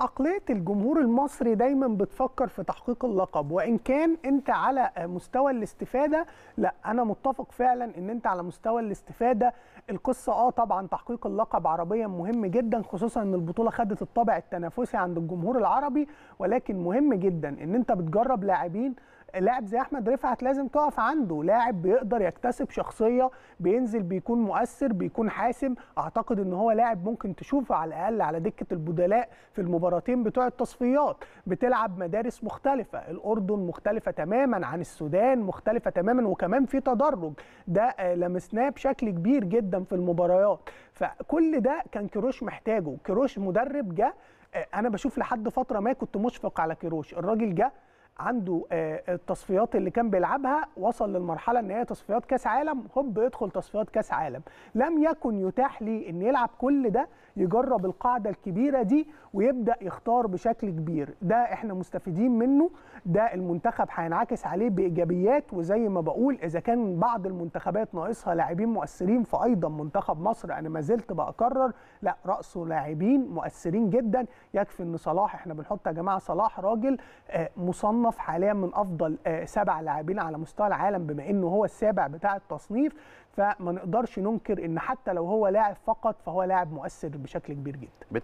عقليه الجمهور المصري دايما بتفكر في تحقيق اللقب وان كان انت على مستوى الاستفاده لا انا متفق فعلا ان انت على مستوى الاستفاده القصه اه طبعا تحقيق اللقب عربيا مهم جدا خصوصا ان البطوله خدت الطابع التنافسي عند الجمهور العربي ولكن مهم جدا ان انت بتجرب لاعبين لاعب زي احمد رفعت لازم تقف عنده لاعب بيقدر يكتسب شخصيه بينزل بيكون مؤثر بيكون حاسم اعتقد ان هو لاعب ممكن تشوفه على الاقل على دكه البدلاء في المباراتين بتوع التصفيات بتلعب مدارس مختلفه الاردن مختلفه تماما عن السودان مختلفه تماما وكمان في تدرج ده آه، لمسناه بشكل كبير جدا في المباريات فكل ده كان كروش محتاجه كروش مدرب جه آه، انا بشوف لحد فتره ما كنت مشفق على كروش الراجل جه عنده آه، آه، التصفيات اللي كان بيلعبها وصل للمرحله ان هي تصفيات كاس عالم هوب يدخل تصفيات كاس عالم لم يكن يتاح لي ان يلعب كل ده يجرب القاعده الكبيره دي ويبدا يختار بشكل كبير ده احنا مستفيدين منه ده المنتخب هينعكس عليه بايجابيات وزي ما بقول اذا كان بعض المنتخبات ناقصها لاعبين مؤثرين فايضا منتخب مصر انا ما زلت بأكرر لا راسه لاعبين مؤثرين جدا يكفي ان صلاح احنا بنحط يا جماعه صلاح راجل آه، مصنف مصنف حاليا من افضل آه، سبع لاعبين على مستوى العالم بما انه هو السابع بتاع التصنيف فما نقدرش ننكر ان حتى لو هو لاعب فقط فهو لاعب مؤثر بشكل كبير جدا